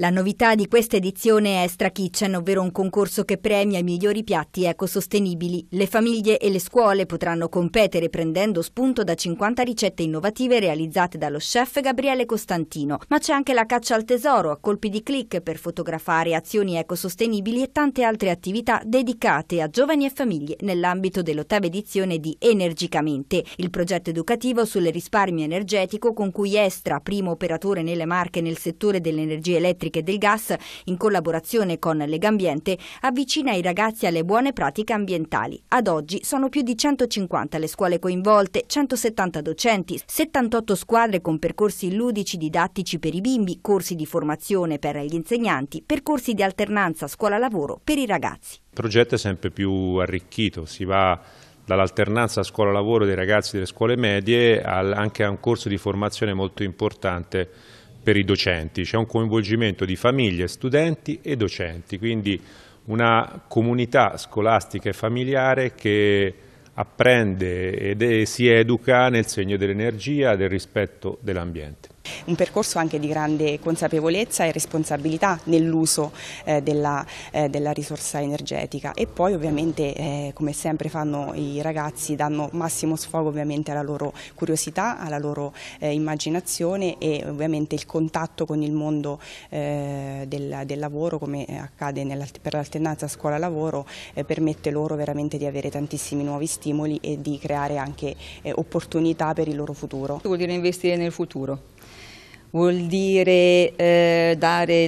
La novità di questa edizione è Extra Kitchen, ovvero un concorso che premia i migliori piatti ecosostenibili. Le famiglie e le scuole potranno competere prendendo spunto da 50 ricette innovative realizzate dallo chef Gabriele Costantino. Ma c'è anche la caccia al tesoro, a colpi di click per fotografare azioni ecosostenibili e tante altre attività dedicate a giovani e famiglie nell'ambito dell'ottava edizione di Energicamente, il progetto educativo sul risparmio energetico con cui Extra, primo operatore nelle marche nel settore dell'energia elettrica, elettriche del gas, in collaborazione con Legambiente, avvicina i ragazzi alle buone pratiche ambientali. Ad oggi sono più di 150 le scuole coinvolte, 170 docenti, 78 squadre con percorsi ludici didattici per i bimbi, corsi di formazione per gli insegnanti, percorsi di alternanza scuola-lavoro per i ragazzi. Il progetto è sempre più arricchito, si va dall'alternanza scuola-lavoro dei ragazzi delle scuole medie anche a un corso di formazione molto importante per i docenti, c'è un coinvolgimento di famiglie, studenti e docenti, quindi una comunità scolastica e familiare che apprende e si educa nel segno dell'energia, del rispetto dell'ambiente un percorso anche di grande consapevolezza e responsabilità nell'uso eh, della, eh, della, risorsa energetica e poi ovviamente eh, come sempre fanno i ragazzi danno massimo sfogo ovviamente alla loro curiosità, alla loro eh, immaginazione e ovviamente il contatto con il mondo eh, del, del, lavoro come accade per l'alternanza scuola-lavoro eh, permette loro veramente di avere tantissimi nuovi stimoli e di creare anche opportunità per il loro futuro. Vuol dire investire nel futuro vuol dire eh, dare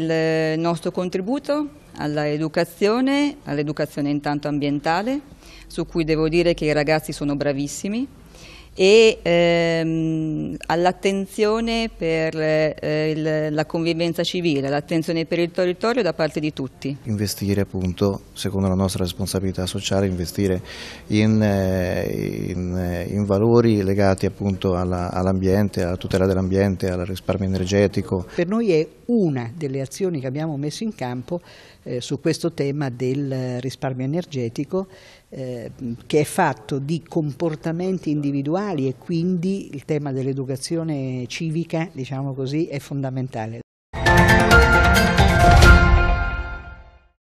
il nostro contributo all'educazione, all'educazione intanto ambientale, su cui devo dire che i ragazzi sono bravissimi, e ehm, all'attenzione per eh, il, la convivenza civile, l'attenzione per il territorio da parte di tutti. Investire appunto, secondo la nostra responsabilità sociale, investire in, eh, in, eh, in valori legati appunto all'ambiente, alla tutela dell'ambiente, al risparmio energetico. Per noi è una delle azioni che abbiamo messo in campo eh, su questo tema del risparmio energetico eh, che è fatto di comportamenti individuali uguali e quindi il tema dell'educazione civica, diciamo così, è fondamentale.